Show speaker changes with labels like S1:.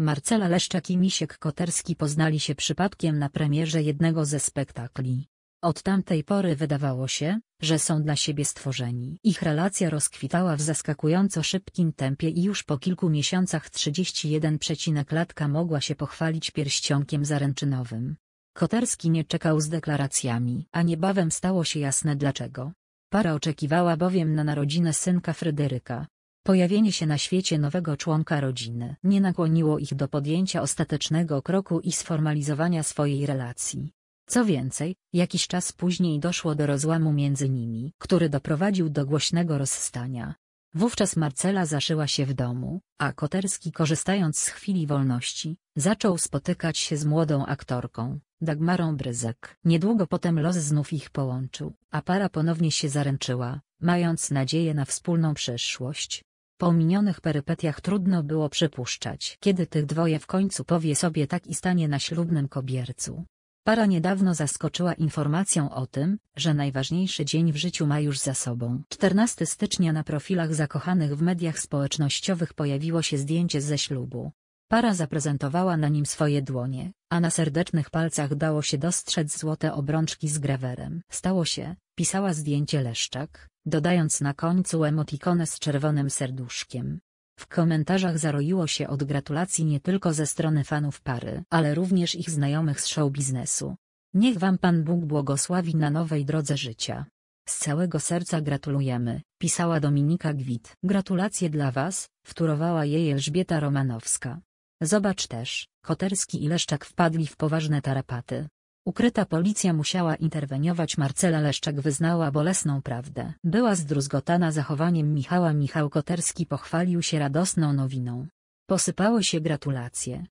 S1: Marcela Leszczak i Misiek Koterski poznali się przypadkiem na premierze jednego ze spektakli. Od tamtej pory wydawało się, że są dla siebie stworzeni. Ich relacja rozkwitała w zaskakująco szybkim tempie i już po kilku miesiącach 31 latka mogła się pochwalić pierścionkiem zaręczynowym. Koterski nie czekał z deklaracjami, a niebawem stało się jasne dlaczego. Para oczekiwała bowiem na narodzinę synka Fryderyka, Pojawienie się na świecie nowego członka rodziny nie nakłoniło ich do podjęcia ostatecznego kroku i sformalizowania swojej relacji. Co więcej, jakiś czas później doszło do rozłamu między nimi, który doprowadził do głośnego rozstania. Wówczas Marcela zaszyła się w domu, a Koterski korzystając z chwili wolności, zaczął spotykać się z młodą aktorką, Dagmarą Bryzek. Niedługo potem los znów ich połączył, a para ponownie się zaręczyła, mając nadzieję na wspólną przyszłość. Po minionych perypetiach trudno było przypuszczać, kiedy tych dwoje w końcu powie sobie tak i stanie na ślubnym kobiercu. Para niedawno zaskoczyła informacją o tym, że najważniejszy dzień w życiu ma już za sobą. 14 stycznia na profilach zakochanych w mediach społecznościowych pojawiło się zdjęcie ze ślubu. Para zaprezentowała na nim swoje dłonie, a na serdecznych palcach dało się dostrzec złote obrączki z grawerem. Stało się, pisała zdjęcie Leszczak, dodając na końcu emotikonę z czerwonym serduszkiem. W komentarzach zaroiło się od gratulacji nie tylko ze strony fanów pary, ale również ich znajomych z show biznesu. Niech wam Pan Bóg błogosławi na nowej drodze życia. Z całego serca gratulujemy, pisała Dominika Gwit. Gratulacje dla was, wtórowała jej Elżbieta Romanowska. Zobacz też, Koterski i Leszczak wpadli w poważne tarapaty. Ukryta policja musiała interweniować Marcela Leszczak wyznała bolesną prawdę. Była zdruzgotana zachowaniem Michała Michał Koterski pochwalił się radosną nowiną. Posypało się gratulacje.